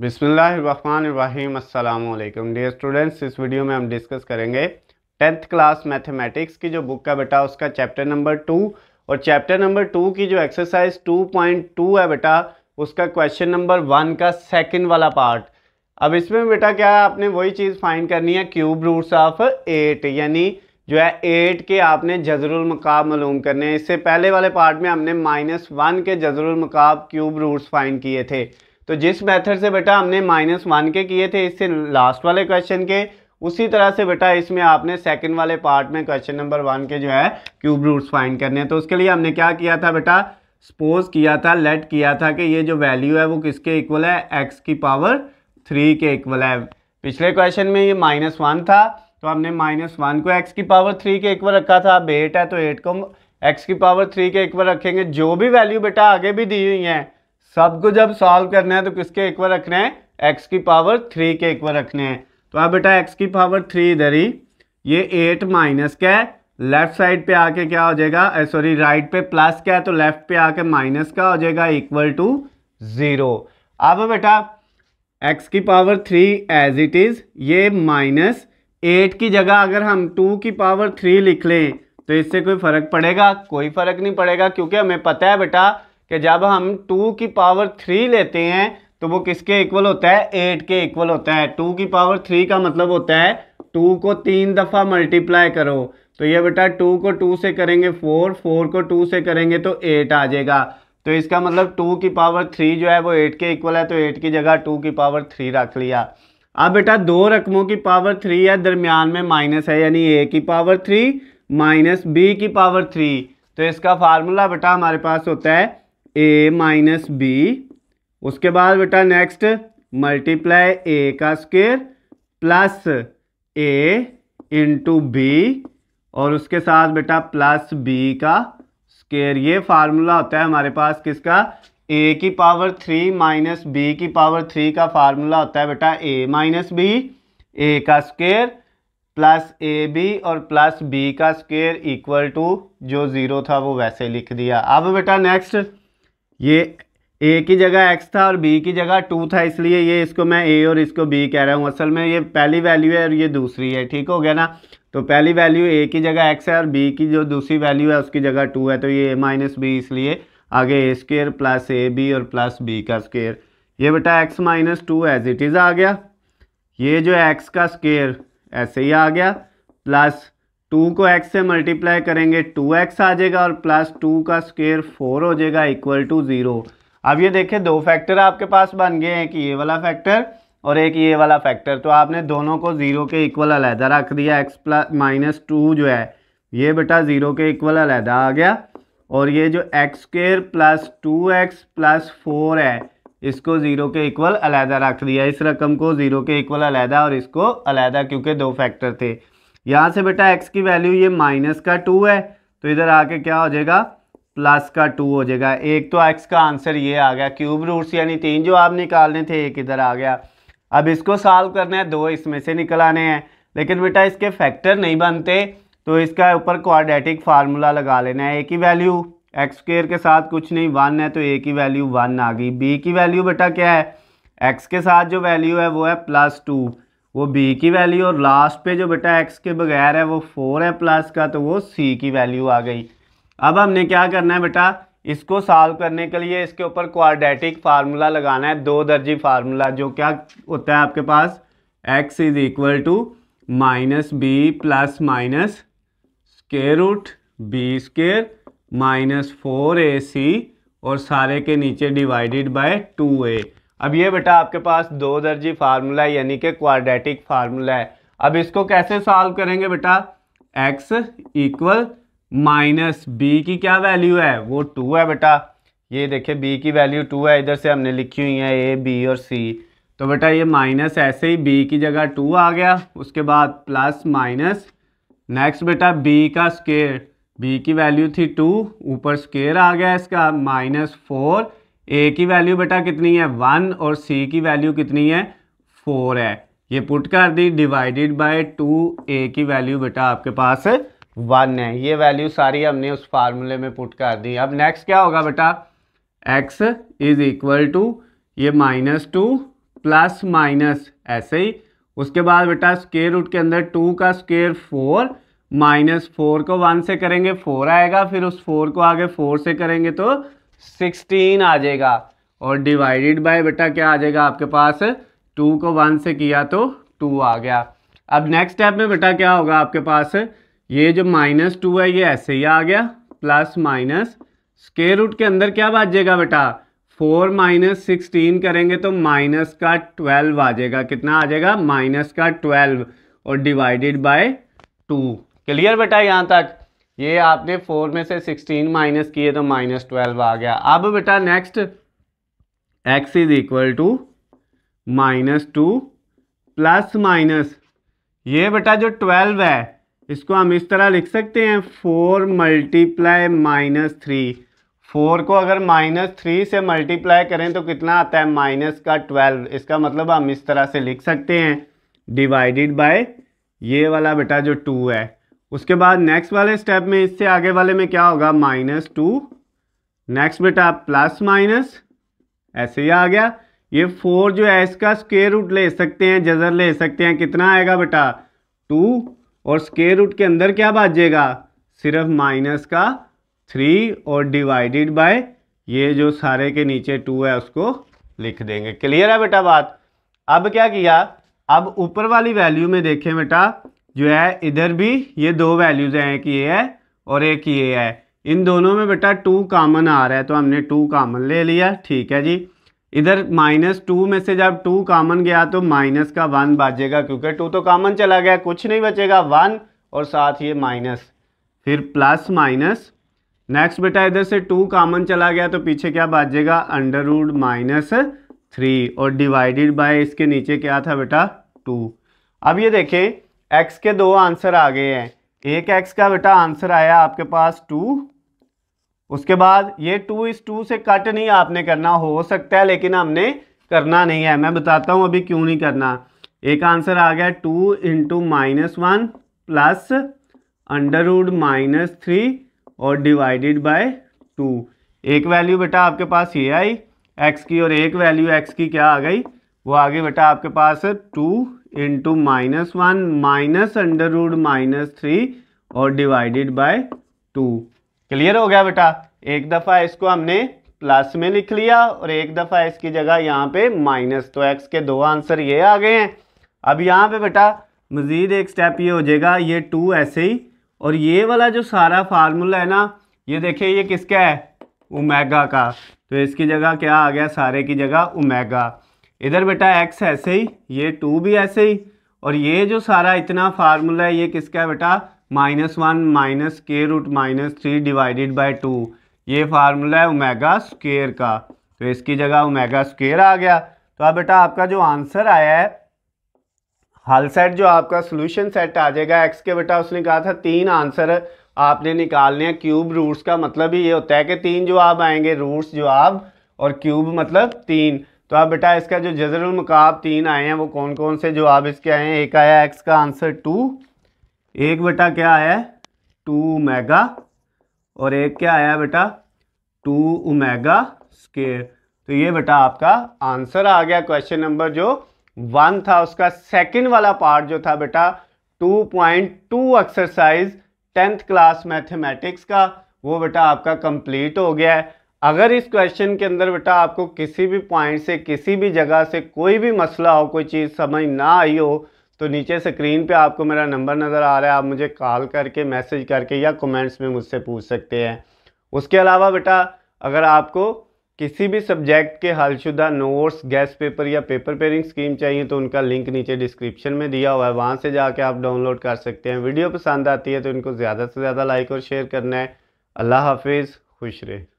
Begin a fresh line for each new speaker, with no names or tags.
बिसमीम अल्लाम dear students इस वीडियो में हम डिस्कस करेंगे टेंथ क्लास मैथमेटिक्स की जो बुक का बेटा उसका चैप्टर नंबर टू और चैप्टर नंबर टू की जो एक्सरसाइज टू पॉइंट टू है बेटा उसका क्वेश्चन नंबर वन का सेकंड वाला पार्ट अब इसमें बेटा क्या है आपने वही चीज़ फाइंड करनी है क्यूब रूट्स ऑफ एट यानी जो है एट के आपने जजरुल मकाब मालूम करने हैं इससे पहले वाले पार्ट में हमने माइनस वन के जजरुल मकाब क्यूब रूट्स फाइंड किए थे तो जिस मेथड से बेटा हमने माइनस वन के किए थे इससे लास्ट वाले क्वेश्चन के उसी तरह से बेटा इसमें आपने सेकंड वाले पार्ट में क्वेश्चन नंबर वन के जो है क्यूब रूट्स फाइंड करने हैं तो उसके लिए हमने क्या किया था बेटा सपोज किया था लेट किया था कि ये जो वैल्यू है वो किसके इक्वल है एक्स की पावर थ्री के इक्वल है पिछले क्वेश्चन में ये माइनस वन था तो हमने माइनस वन को एक्स की पावर थ्री के इक्वल रखा था अब एट है तो एट को एक्स की पावर थ्री के इक्वल रखेंगे जो भी वैल्यू बेटा आगे भी दी हुई है सबको जब सॉल्व करना है तो किसके इक्वल रखने हैं एक्स की पावर थ्री के इक्वल रखने हैं तो अब बेटा एक्स की पावर थ्री इधर ही ये एट माइनस क्या है लेफ्ट साइड पे आके क्या हो जाएगा सॉरी राइट पे प्लस क्या है तो लेफ्ट पे आके माइनस का हो जाएगा इक्वल टू ज़ीरो अब बेटा एक्स की power three as it is ये माइनस एट की जगह अगर हम टू की पावर थ्री लिख लें तो इससे कोई फ़र्क पड़ेगा कोई फ़र्क नहीं पड़ेगा क्योंकि हमें पता है बेटा कि जब हम टू की पावर थ्री लेते हैं तो वो किसके इक्वल होता है एट के इक्वल होता है टू की पावर थ्री का मतलब होता है टू को तीन दफ़ा मल्टीप्लाई करो तो ये बेटा टू को टू से करेंगे फोर फोर को टू से करेंगे तो एट आ जाएगा तो इसका मतलब टू की पावर थ्री जो है वो एट के इक्वल है तो एट की जगह टू की पावर थ्री रख लिया अब बेटा दो रकमों की पावर थ्री है दरमियान में माइनस है यानी ए की पावर थ्री माइनस बी की पावर थ्री तो इसका फार्मूला बेटा हमारे पास होता है ए माइनस बी उसके बाद बेटा नेक्स्ट मल्टीप्लाई ए का square plus a into b और उसके साथ बेटा प्लस बी का स्केयर ये फार्मूला होता है हमारे पास किसका ए की पावर थ्री माइनस बी की पावर थ्री का फार्मूला होता है बेटा ए माइनस बी ए का स्केयर प्लस ए बी और प्लस बी का स्केयर इक्वल टू जो ज़ीरो था वो वैसे लिख दिया अब बेटा नेक्स्ट ये ए की जगह एक्स था और बी की जगह टू था इसलिए ये इसको मैं ए और इसको बी कह रहा हूँ असल में ये पहली वैल्यू है और ये दूसरी है ठीक हो गया ना तो पहली वैल्यू ए की जगह एक्स है और बी की जो दूसरी वैल्यू है उसकी जगह टू है तो ये ए माइनस बी इसलिए आगे a square plus a b और प्लस बी का स्केयर ये बेटा x minus two as it is आ गया ये जो एक्स का स्केयर ऐसे ही आ गया प्लस टू को एक्स से मल्टीप्लाई करेंगे टू एक्स आ जाएगा और प्लस टू का स्क्वेयर फोर हो जाएगा इक्वल टू ज़ीरो अब ये देखिए दो फैक्टर आपके पास बन गए हैं कि ये वाला फैक्टर और एक ये वाला फैक्टर तो आपने दोनों को ज़ीरो के इक्वल अलहदा रख दिया एक्स प्लस माइनस टू जो है ये बेटा ज़ीरो के इक्वल अलहदा आ गया और ये जो x square plus two x plus four है इसको ज़ीरो के इक्वल अलहदा रख दिया इस रकम को ज़ीरो के इक्वल अलहदा और इसको अलहदा क्योंकि दो फैक्टर थे यहाँ से बेटा एक्स की वैल्यू ये माइनस का टू है तो इधर आके क्या हो जाएगा प्लस का टू हो जाएगा एक तो एक्स का आंसर ये आ गया क्यूब रूट्स यानी तीन जो आप निकालने थे एक इधर आ गया अब इसको सॉल्व करना है दो इसमें से निकल आने हैं लेकिन बेटा इसके फैक्टर नहीं बनते तो इसका ऊपर क्वाड्रेटिक फार्मूला लगा लेना है ए की वैल्यू एक्स स्क्र के साथ कुछ नहीं वन है तो ए की वैल्यू वन आ गई बी की वैल्यू बेटा क्या है एक्स के साथ जो वैल्यू है वो है प्लस टू वो बी की वैल्यू और लास्ट पे जो बेटा एक्स के बगैर है वो फोर है प्लस का तो वो सी की वैल्यू आ गई अब हमने क्या करना है बेटा इसको सॉल्व करने के लिए इसके ऊपर क्वाड्रेटिक फार्मूला लगाना है दो दर्जी फार्मूला जो क्या होता है आपके पास x is equal to minus b plus minus square root b square minus four a c और सारे के नीचे डिवाइडेड बाय टू ए अब ये बेटा आपके पास दो दर्जी फार्मूला है यानी कि क्वाड्रेटिक फार्मूला है अब इसको कैसे सॉल्व करेंगे बेटा एक्स इक्वल माइनस बी की क्या वैल्यू है वो टू है बेटा ये देखिए बी की वैल्यू टू है इधर से हमने लिखी हुई है ए बी और सी तो बेटा ये माइनस ऐसे ही बी की जगह टू आ गया उसके बाद प्लस माइनस नेक्स्ट बेटा बी का स्केयर बी की वैल्यू थी टू ऊपर स्केयर आ गया इसका माइनस फोर ए की वैल्यू बेटा कितनी है वन और सी की वैल्यू कितनी है फोर है ये पुट कर दी डिवाइडेड बाय टू ए की वैल्यू बेटा आपके पास वन है ये वैल्यू सारी हमने उस फार्मूले में पुट कर दी अब नेक्स्ट क्या होगा बेटा एक्स इज इक्वल टू ये माइनस टू प्लस माइनस ऐसे ही उसके बाद बेटा स्केयर रूट के अंदर टू का स्केयर फोर माइनस फोर को वन से करेंगे फोर आएगा फिर उस फोर को आगे फोर से करेंगे तो सिक्सटीन आ जाएगा और डिवाइडेड बाय बेटा क्या आ जाएगा आपके पास टू को वन से किया तो टू आ गया अब नेक्स्ट स्टेप में बेटा क्या होगा आपके पास ये जो माइनस टू है ये ऐसे ही आ गया प्लस माइनस स्केयर रूट के अंदर क्या बात जाएगा बेटा फोर माइनस सिक्सटीन करेंगे तो माइनस का ट्वेल्व आ जाएगा कितना आ जाएगा माइनस का ट्वेल्व और डिवाइडेड बाय टू क्लियर बेटा यहाँ तक ये आपने फोर में से सिक्सटीन माइनस किए तो माइनस ट्वेल्व आ गया अब बेटा next x is equal to minus two plus minus ये बेटा जो ट्वेल्व है इसको हम इस तरह लिख सकते हैं four multiply minus three four को अगर माइनस थ्री से मल्टीप्लाई करें तो कितना आता है माइनस का ट्वेल्व इसका मतलब हम इस तरह से लिख सकते हैं डिवाइडेड बाय ये वाला बेटा जो टू है उसके बाद नेक्स्ट वाले स्टेप में इससे आगे वाले में क्या होगा माइनस टू नेक्स्ट बेटा प्लस माइनस ऐसे ही आ गया ये फोर जो है इसका स्केयर रूट ले सकते हैं जजर ले सकते हैं कितना आएगा बेटा टू और स्केयर रूट के अंदर क्या बाजेगा सिर्फ माइनस का थ्री और डिवाइडेड बाय ये जो सारे के नीचे टू है उसको लिख देंगे क्लियर है बेटा बात अब क्या किया अब ऊपर वाली वैल्यू में देखें बेटा जो है इधर भी ये दो वैल्यूज़ हैं एक ये है और एक ये है इन दोनों में बेटा टू कामन आ रहा है तो हमने टू कामन ले लिया ठीक है जी इधर माइनस टू में से जब टू कामन गया तो माइनस का वन बाजेगा क्योंकि टू तो कामन चला गया कुछ नहीं बचेगा वन और साथ ये माइनस फिर प्लस माइनस नेक्स्ट बेटा इधर से टू कामन चला गया तो पीछे क्या बाजेगा अंडर रूड माइनस थ्री और डिवाइडेड बाय इसके नीचे क्या था बेटा टू अब ये देखें एक्स के दो आंसर आ गए हैं एक एक्स का बेटा आंसर आया आपके पास टू उसके बाद ये टू इस टू से कट नहीं आपने करना हो सकता है लेकिन हमने करना नहीं है मैं बताता हूँ अभी क्यों नहीं करना एक आंसर आ गया two into minus one plus under root minus three और डिवाइडेड बाय टू एक वैल्यू बेटा आपके पास ये आई एक्स की और एक वैल्यू एक्स की क्या आ गई वो आ गई बेटा आपके पास two into minus one minus under root minus three और डिवाइडेड बाय टू क्लियर हो गया बेटा एक दफ़ा इसको हमने प्लस में लिख लिया और एक दफ़ा इसकी जगह यहाँ पे माइनस तो एक्स के दो आंसर ये आ गए हैं अब यहाँ पे बेटा मज़ीद एक स्टेप ये हो जाएगा ये टू ऐसे ही और ये वाला जो सारा फार्मूला है ना ये देखिए ये किसका है उमेगा का तो इसकी जगह क्या आ गया सारे की जगह उमेगा इधर बेटा एक्स ऐसे ही ये टू भी ऐसे ही और ये जो सारा इतना फार्मूला है ये किसका है बेटा माइनस वन माइनस के root minus three divided by two ये फार्मूला है ओमेगा स्केयर का तो इसकी जगह ओमेगा स्केयर आ गया तो अब बेटा आपका जो आंसर आया है हल सेट जो आपका सोल्यूशन सेट आ जाएगा एक्स के बेटा उसने कहा था तीन आंसर आपने निकालने हैं क्यूब रूट्स का मतलब ही ये होता है कि तीन जो आप आएंगे रूट्स जो आप और क्यूब मतलब तीन तो आप बेटा इसका जो मकाब तीन आए हैं वो कौन कौन से जो आप इसके आए हैं एक आया एक्स का आंसर टू एक बेटा क्या आया टू ओमेगा और एक क्या आया बेटा टू ओमेगा स्केयर तो ये बेटा आपका आंसर आ गया क्वेश्चन नंबर जो वन था उसका सेकंड वाला पार्ट जो था बेटा 2.2 एक्सरसाइज टेंथ क्लास मैथमेटिक्स का वो बेटा आपका कंप्लीट हो गया है अगर इस क्वेश्चन के अंदर बेटा आपको किसी भी पॉइंट से किसी भी जगह से कोई भी मसला हो कोई चीज़ समझ ना आई हो तो नीचे स्क्रीन पे आपको मेरा नंबर नज़र आ रहा है आप मुझे कॉल करके मैसेज करके या कमेंट्स में मुझसे पूछ सकते हैं उसके अलावा बेटा अगर आपको किसी भी सब्जेक्ट के हलशुदा नोट्स गैस पेपर या पेपर पेयरिंग स्कीम चाहिए तो उनका लिंक नीचे डिस्क्रिप्शन में दिया हुआ है वहाँ से जाके आप डाउनलोड कर सकते हैं वीडियो पसंद आती है तो इनको ज़्यादा से ज़्यादा लाइक और शेयर करना है अल्लाह हाफिज़ खुश रहे